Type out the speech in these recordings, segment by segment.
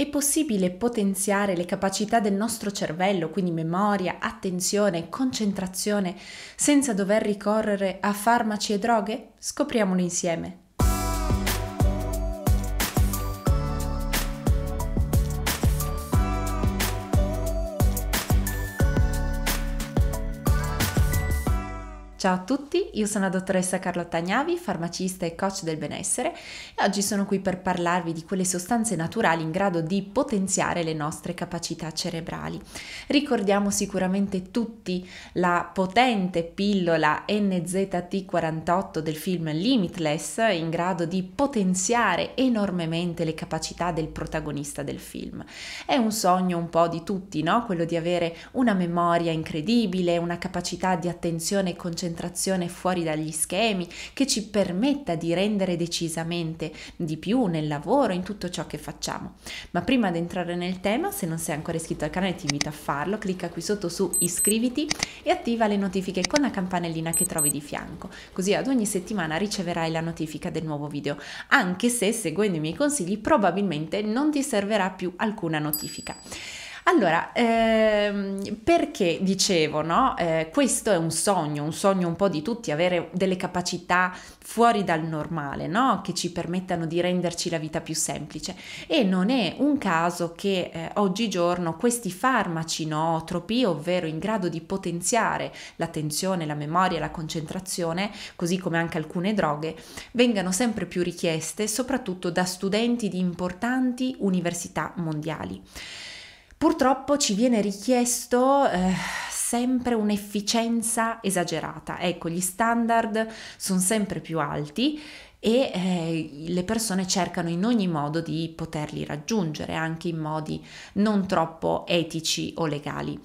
È possibile potenziare le capacità del nostro cervello, quindi memoria, attenzione, concentrazione, senza dover ricorrere a farmaci e droghe? Scopriamolo insieme. Ciao a tutti, io sono la dottoressa Carlotta Gnavi, farmacista e coach del benessere e oggi sono qui per parlarvi di quelle sostanze naturali in grado di potenziare le nostre capacità cerebrali. Ricordiamo sicuramente tutti la potente pillola NZT48 del film Limitless in grado di potenziare enormemente le capacità del protagonista del film. È un sogno un po' di tutti, no? Quello di avere una memoria incredibile, una capacità di attenzione e concentrazione concentrazione fuori dagli schemi, che ci permetta di rendere decisamente di più nel lavoro, in tutto ciò che facciamo. Ma prima di entrare nel tema, se non sei ancora iscritto al canale ti invito a farlo, clicca qui sotto su iscriviti e attiva le notifiche con la campanellina che trovi di fianco, così ad ogni settimana riceverai la notifica del nuovo video, anche se seguendo i miei consigli probabilmente non ti servirà più alcuna notifica. Allora, ehm, perché dicevo, no? Eh, questo è un sogno, un sogno un po' di tutti, avere delle capacità fuori dal normale, no? Che ci permettano di renderci la vita più semplice. E non è un caso che eh, oggigiorno questi farmaci nootropi, ovvero in grado di potenziare l'attenzione, la memoria, la concentrazione, così come anche alcune droghe, vengano sempre più richieste, soprattutto da studenti di importanti università mondiali. Purtroppo ci viene richiesto eh, sempre un'efficienza esagerata, ecco gli standard sono sempre più alti, e eh, le persone cercano in ogni modo di poterli raggiungere, anche in modi non troppo etici o legali.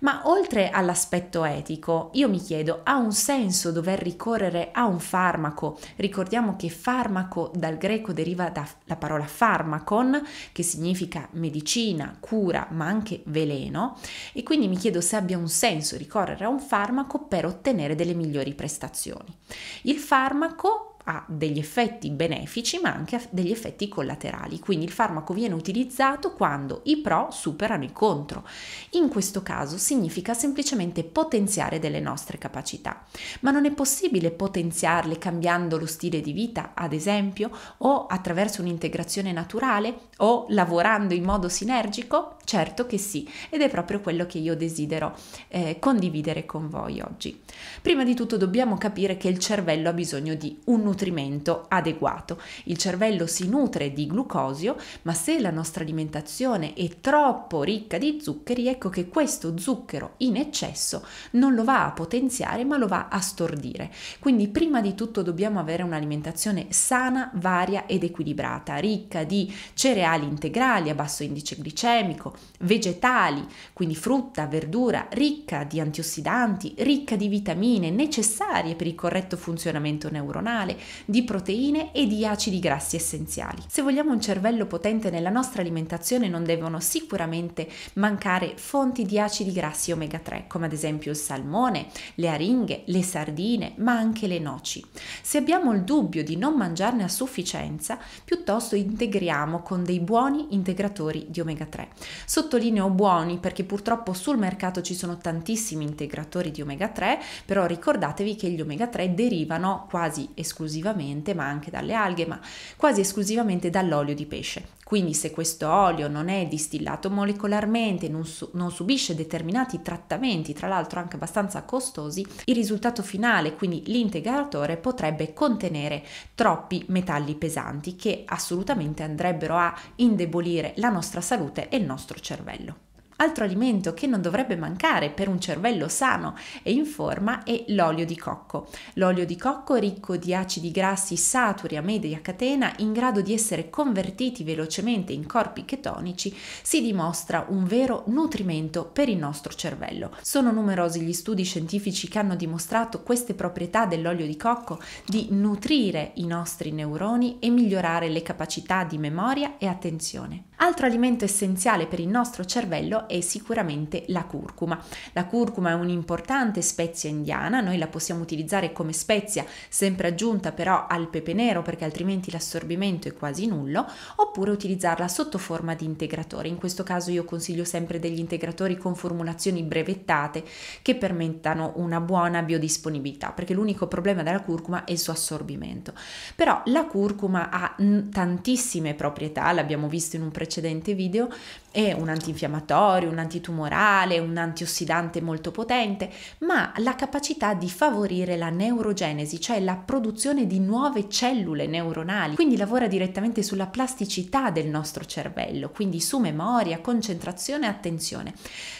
Ma oltre all'aspetto etico, io mi chiedo, ha un senso dover ricorrere a un farmaco? Ricordiamo che farmaco dal greco deriva dalla parola farmacon, che significa medicina, cura, ma anche veleno, e quindi mi chiedo se abbia un senso ricorrere a un farmaco per ottenere delle migliori prestazioni. Il farmaco ha degli effetti benefici ma anche degli effetti collaterali, quindi il farmaco viene utilizzato quando i pro superano i contro. In questo caso significa semplicemente potenziare delle nostre capacità, ma non è possibile potenziarle cambiando lo stile di vita, ad esempio, o attraverso un'integrazione naturale o lavorando in modo sinergico? Certo che sì, ed è proprio quello che io desidero eh, condividere con voi oggi. Prima di tutto dobbiamo capire che il cervello ha bisogno di un nutrimento adeguato. Il cervello si nutre di glucosio, ma se la nostra alimentazione è troppo ricca di zuccheri, ecco che questo zucchero in eccesso non lo va a potenziare, ma lo va a stordire. Quindi prima di tutto dobbiamo avere un'alimentazione sana, varia ed equilibrata, ricca di cereali integrali a basso indice glicemico, vegetali, quindi frutta, verdura, ricca di antiossidanti, ricca di vitamine necessarie per il corretto funzionamento neuronale, di proteine e di acidi grassi essenziali. Se vogliamo un cervello potente nella nostra alimentazione non devono sicuramente mancare fonti di acidi grassi omega 3, come ad esempio il salmone, le aringhe, le sardine, ma anche le noci. Se abbiamo il dubbio di non mangiarne a sufficienza, piuttosto integriamo con dei buoni integratori di omega 3. Sottolineo buoni perché purtroppo sul mercato ci sono tantissimi integratori di omega 3, però ricordatevi che gli omega 3 derivano quasi esclusivamente, ma anche dalle alghe, ma quasi esclusivamente dall'olio di pesce. Quindi se questo olio non è distillato molecolarmente, non, su- non subisce determinati trattamenti, tra l'altro anche abbastanza costosi, il risultato finale, quindi l'integratore, potrebbe contenere troppi metalli pesanti che assolutamente andrebbero a indebolire la nostra salute e il nostro cervello. Altro alimento che non dovrebbe mancare per un cervello sano e in forma è l'olio di cocco. L'olio di cocco ricco di acidi grassi saturi a media catena in grado di essere convertiti velocemente in corpi chetonici si dimostra un vero nutrimento per il nostro cervello. Sono numerosi gli studi scientifici che hanno dimostrato queste proprietà dell'olio di cocco di nutrire i nostri neuroni e migliorare le capacità di memoria e attenzione. Altro alimento essenziale per il nostro cervello è sicuramente la curcuma. La curcuma è un'importante spezia indiana, noi la possiamo utilizzare come spezia sempre aggiunta però al pepe nero perché altrimenti l'assorbimento è quasi nullo, oppure utilizzarla sotto forma di integratore. In questo caso io consiglio sempre degli integratori con formulazioni brevettate che permettano una buona biodisponibilità, perché l'unico problema della curcuma è il suo assorbimento. Però la curcuma ha tantissime proprietà, l'abbiamo visto in un precedente video, è un antinfiammatorio, antinfiammatorio, un antitumorale, un antiossidante molto potente, ma la capacità di favorire la neurogenesi, cioè la produzione di nuove cellule neuronali, quindi lavora direttamente sulla plasticità del nostro cervello, quindi su memoria, concentrazione e attenzione.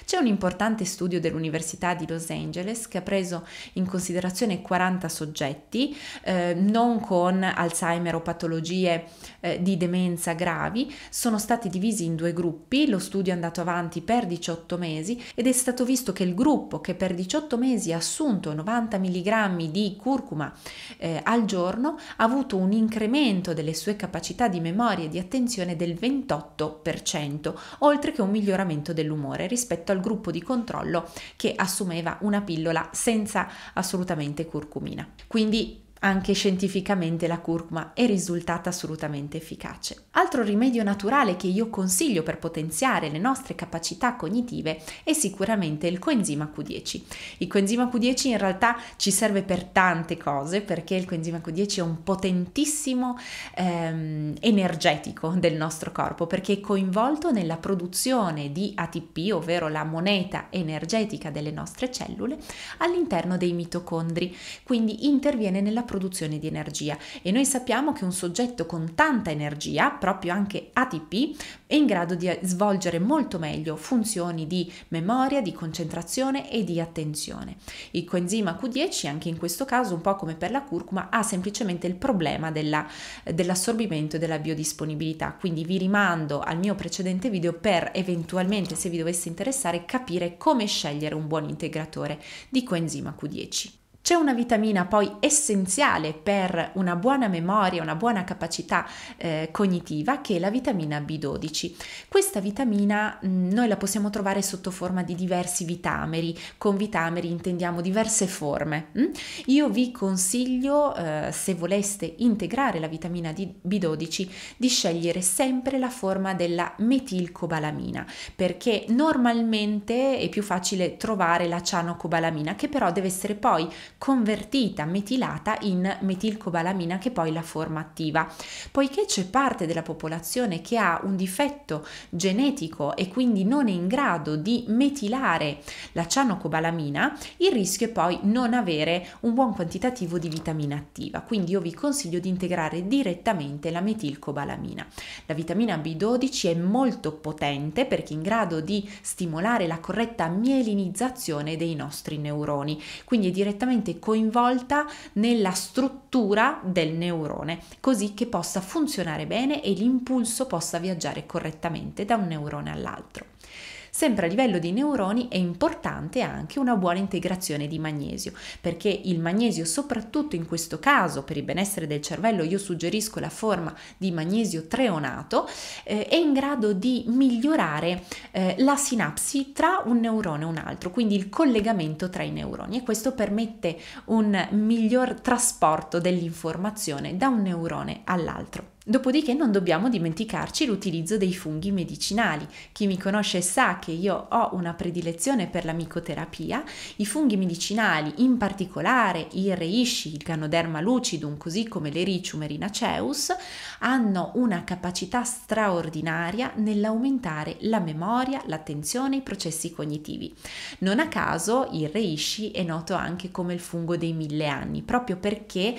C'è un importante studio dell'Università di Los Angeles che ha preso in considerazione 40 soggetti, eh, non con Alzheimer o patologie eh, di demenza gravi, sono stati divisi in due gruppi, lo studio è andato avanti per 18 mesi ed è stato visto che il gruppo che per 18 mesi ha assunto 90 mg di curcuma eh, al giorno ha avuto un incremento delle sue capacità di memoria e di attenzione del 28%, oltre che un miglioramento dell'umore rispetto al gruppo di controllo che assumeva una pillola senza assolutamente curcumina. Quindi anche scientificamente la curcuma è risultata assolutamente efficace. Altro rimedio naturale che io consiglio per potenziare le nostre capacità cognitive è sicuramente il coenzima Q10. Il coenzima Q10 in realtà ci serve per tante cose perché il coenzima Q10 è un potentissimo ehm, energetico del nostro corpo perché è coinvolto nella produzione di ATP, ovvero la moneta energetica delle nostre cellule, all'interno dei mitocondri, quindi interviene nella produzione di energia e noi sappiamo che un soggetto con tanta energia, proprio anche ATP, è in grado di svolgere molto meglio funzioni di memoria, di concentrazione e di attenzione. Il coenzima Q10 anche in questo caso, un po' come per la curcuma, ha semplicemente il problema della, dell'assorbimento e della biodisponibilità, quindi vi rimando al mio precedente video per eventualmente se vi dovesse interessare capire come scegliere un buon integratore di coenzima Q10. C'è una vitamina poi essenziale per una buona memoria, una buona capacità eh, cognitiva che è la vitamina B12. Questa vitamina mh, mm, noi la possiamo trovare sotto forma di diversi vitameri, con vitameri intendiamo diverse forme. Mh? Mm? Io vi consiglio eh, se voleste integrare la vitamina B12 di scegliere sempre la forma della metilcobalamina perché normalmente è più facile trovare la cianocobalamina che però deve essere poi convertita, metilata in metilcobalamina che poi la forma attiva. Poiché c'è parte della popolazione che ha un difetto genetico e quindi non è in grado di metilare la cianocobalamina, il rischio è poi non avere un buon quantitativo di vitamina attiva. Quindi io vi consiglio di integrare direttamente la metilcobalamina. La vitamina B12 è molto potente perché è in grado di stimolare la corretta mielinizzazione dei nostri neuroni, quindi è direttamente direttamente coinvolta nella struttura del neurone, così che possa funzionare bene e l'impulso possa viaggiare correttamente da un neurone all'altro. Sempre a livello dei neuroni è importante anche una buona integrazione di magnesio, perché il magnesio soprattutto in questo caso per il benessere del cervello io suggerisco la forma di magnesio treonato, eh, è in grado di migliorare eh, la sinapsi tra un neurone e un altro, quindi il collegamento tra i neuroni e questo permette un miglior trasporto dell'informazione da un neurone all'altro. Dopodiché non dobbiamo dimenticarci l'utilizzo dei funghi medicinali. Chi mi conosce sa che io ho una predilezione per la micoterapia. I funghi medicinali, in particolare il reishi, il Ganoderma lucidum, così come l'Ericium erinaceus, hanno una capacità straordinaria nell'aumentare la memoria, l'attenzione, i processi cognitivi. Non a caso il reishi è noto anche come il fungo dei mille anni, proprio perché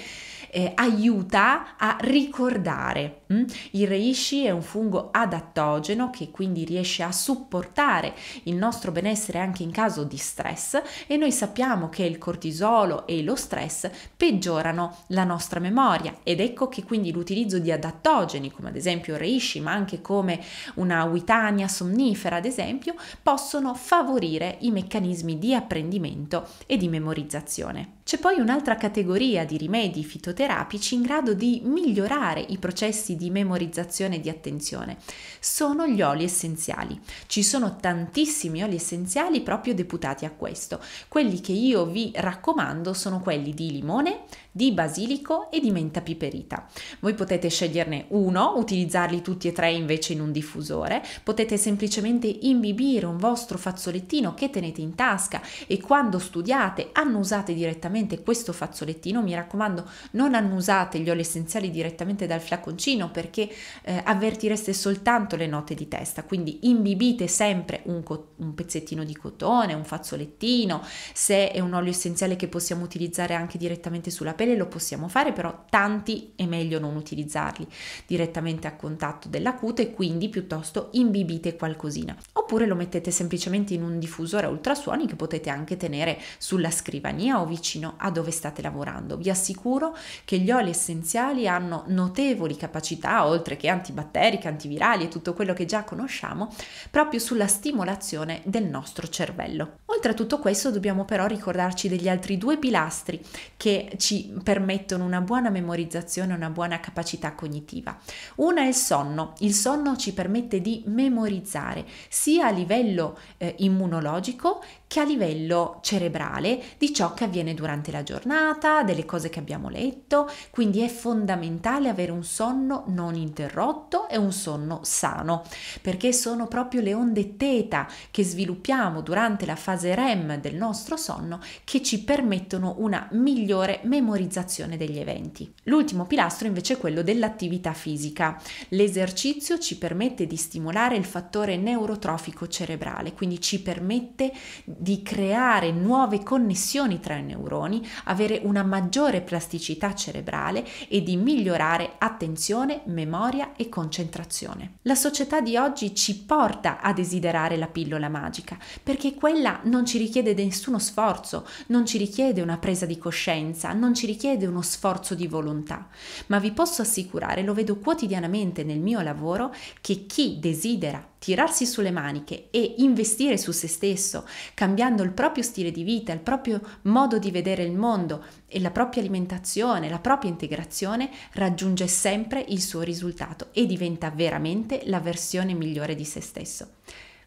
eh, aiuta a ricordare. Mm? Il reishi è un fungo adattogeno che quindi riesce a supportare il nostro benessere anche in caso di stress e noi sappiamo che il cortisolo e lo stress peggiorano la nostra memoria ed ecco che quindi l'utilizzo di adattogeni come ad esempio il reishi ma anche come una witania somnifera ad esempio possono favorire i meccanismi di apprendimento e di memorizzazione. C'è poi un'altra categoria di rimedi fitoterapici in grado di migliorare i processi di memorizzazione e di attenzione. Sono gli oli essenziali. Ci sono tantissimi oli essenziali proprio deputati a questo. Quelli che io vi raccomando sono quelli di limone, di basilico e di menta piperita. Voi potete sceglierne uno, utilizzarli tutti e tre invece in un diffusore, potete semplicemente imbibire un vostro fazzolettino che tenete in tasca e quando studiate annusate direttamente questo fazzolettino, mi raccomando non annusate gli oli essenziali direttamente dal flaconcino perché eh, avvertireste soltanto le note di testa, quindi imbibite sempre un, co- un pezzettino di cotone, un fazzolettino, se è un olio essenziale che possiamo utilizzare anche direttamente sulla pelle, pelle lo possiamo fare, però tanti è meglio non utilizzarli direttamente a contatto della cute, quindi piuttosto imbibite qualcosina. Oppure lo mettete semplicemente in un diffusore a ultrasuoni che potete anche tenere sulla scrivania o vicino a dove state lavorando. Vi assicuro che gli oli essenziali hanno notevoli capacità, oltre che antibatteriche, antivirali e tutto quello che già conosciamo, proprio sulla stimolazione del nostro cervello. Oltre a tutto questo dobbiamo però ricordarci degli altri due pilastri che ci permettono una buona memorizzazione, una buona capacità cognitiva. Una è il sonno. Il sonno ci permette di memorizzare sia a livello eh, immunologico che a livello cerebrale di ciò che avviene durante la giornata, delle cose che abbiamo letto, quindi è fondamentale avere un sonno non interrotto e un sonno sano, perché sono proprio le onde teta che sviluppiamo durante la fase REM del nostro sonno che ci permettono una migliore memorizzazione degli eventi. L'ultimo pilastro invece è quello dell'attività fisica. L'esercizio ci permette di stimolare il fattore neurotrofico cerebrale, quindi ci permette di creare nuove connessioni tra i neuroni, avere una maggiore plasticità cerebrale e di migliorare attenzione, memoria e concentrazione. La società di oggi ci porta a desiderare la pillola magica perché quella non ci richiede nessuno sforzo, non ci richiede una presa di coscienza, non ci richiede uno sforzo di volontà, ma vi posso assicurare, lo vedo quotidianamente nel mio lavoro, che chi desidera tirarsi sulle maniche e investire su se stesso, cambiando il proprio stile di vita, il proprio modo di vedere il mondo e la propria alimentazione, la propria integrazione, raggiunge sempre il suo risultato e diventa veramente la versione migliore di se stesso.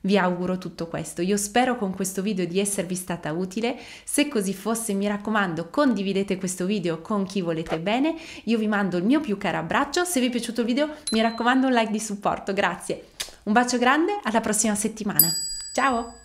Vi auguro tutto questo, io spero con questo video di esservi stata utile, se così fosse mi raccomando condividete questo video con chi volete bene, io vi mando il mio più caro abbraccio, se vi è piaciuto il video mi raccomando un like di supporto, grazie, un bacio grande, alla prossima settimana. Ciao!